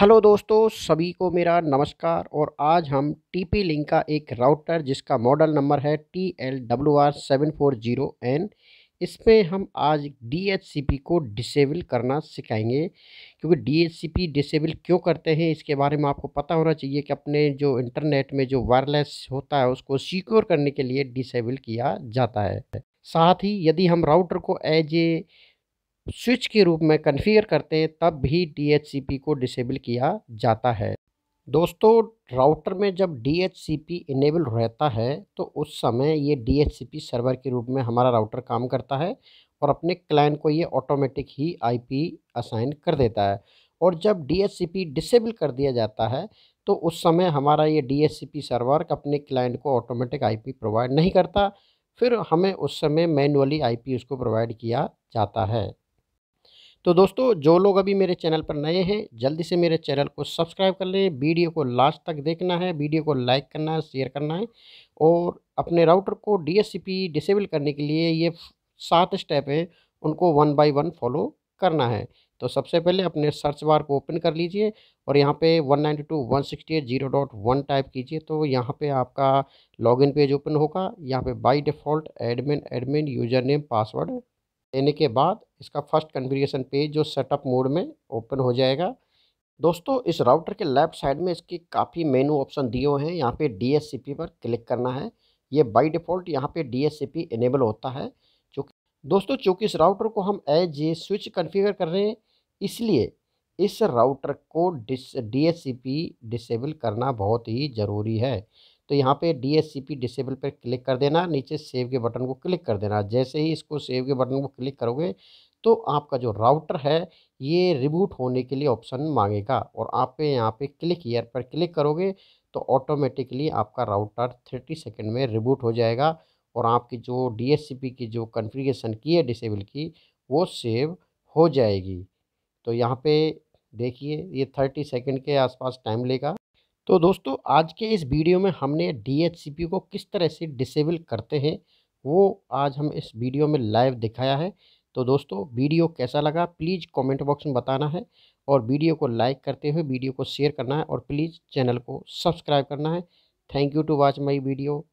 hello दोस्तों सभी को मेरा नमस्कार और आज हम टी पी लिंक का एक राउटर जिसका मॉडल नंबर है T L W R seven four zero N इसमें हम आज डी एच सी पी को डिसेबल करना सिखाएंगे क्योंकि D H C P disable क्यों करते हैं इसके बारे में आपको पता होना चाहिए कि अपने जो इंटरनेट में जो वायरलेस होता है उसको सिक्योर करने के लिए डिसेबल किया जाता है साथ ही यदि हम राउटर को एज ए स्विच के रूप में कन्फिगर करते हैं तब भी डी को डिसेबल किया जाता है दोस्तों राउटर में जब डी इनेबल रहता है तो उस समय ये डी सर्वर के रूप में हमारा राउटर काम करता है और अपने क्लाइंट को ये ऑटोमेटिक ही आईपी असाइन कर देता है और जब डी डिसेबल कर दिया जाता है तो उस समय हमारा ये डी सर्वर अपने क्लाइंट को ऑटोमेटिक आईपी प्रोवाइड नहीं करता फिर हमें उस समय मैनुअली आईपी उसको प्रोवाइड किया जाता है तो दोस्तों जो लोग अभी मेरे चैनल पर नए हैं जल्दी से मेरे चैनल को सब्सक्राइब कर लें वीडियो को लास्ट तक देखना है वीडियो को लाइक करना है शेयर करना है और अपने राउटर को डी डिसेबल करने के लिए ये सात स्टेप हैं उनको वन बाय वन फॉलो करना है तो सबसे पहले अपने सर्च बार को ओपन कर लीजिए और यहाँ पे 192.168.0.1 टाइप कीजिए तो यहाँ पे आपका लॉगिन पेज ओपन होगा यहाँ पे by default admin admin user name password देने के बाद इसका फर्स्ट कन्फिग्रेशन पेज जो सेटअप मोड में ओपन हो जाएगा दोस्तों इस राउटर के लेफ्ट साइड में इसके काफ़ी मेनू ऑप्शन दिए हुए हैं यहाँ पे डी पर क्लिक करना है ये बाय डिफ़ॉल्ट यहाँ पे डीएससीपी इनेबल होता है चूँकि दोस्तों चूँकि इस राउटर को हम एज ए स्विच कन्फिगर कर रहे हैं इसलिए इस राउटर को डिस डी डिसेबल करना बहुत ही ज़रूरी है तो यहाँ पे D S C P disable पर क्लिक कर देना नीचे सेव के बटन को क्लिक कर देना जैसे ही इसको सेव के बटन को क्लिक करोगे तो आपका जो राउटर है ये रिबूट होने के लिए ऑप्शन मांगेगा और आप पे यहाँ पे क्लिक ईयर पर क्लिक करोगे तो ऑटोमेटिकली आपका राउटर थर्टी सेकेंड में रिबूट हो जाएगा और आपकी जो डी की जो कन्फिग्रेशन की है डिसेबल की वो सेव हो जाएगी तो यहाँ पे देखिए ये थर्टी सेकेंड के आसपास टाइम लेगा तो दोस्तों आज के इस वीडियो में हमने डी को किस तरह से डिसेबल करते हैं वो आज हम इस वीडियो में लाइव दिखाया है तो दोस्तों वीडियो कैसा लगा प्लीज़ कमेंट बॉक्स में बताना है और वीडियो को लाइक करते हुए वीडियो को शेयर करना है और प्लीज़ चैनल को सब्सक्राइब करना है thank you to watch my video